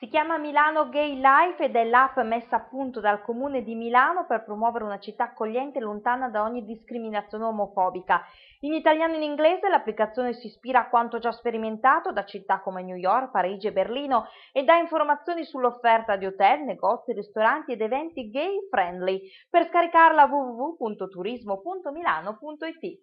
Si chiama Milano Gay Life ed è l'app messa a punto dal Comune di Milano per promuovere una città accogliente e lontana da ogni discriminazione omofobica. In italiano e in inglese l'applicazione si ispira a quanto già sperimentato da città come New York, Parigi e Berlino e dà informazioni sull'offerta di hotel, negozi, ristoranti ed eventi gay friendly. Per scaricarla www.turismo.milano.it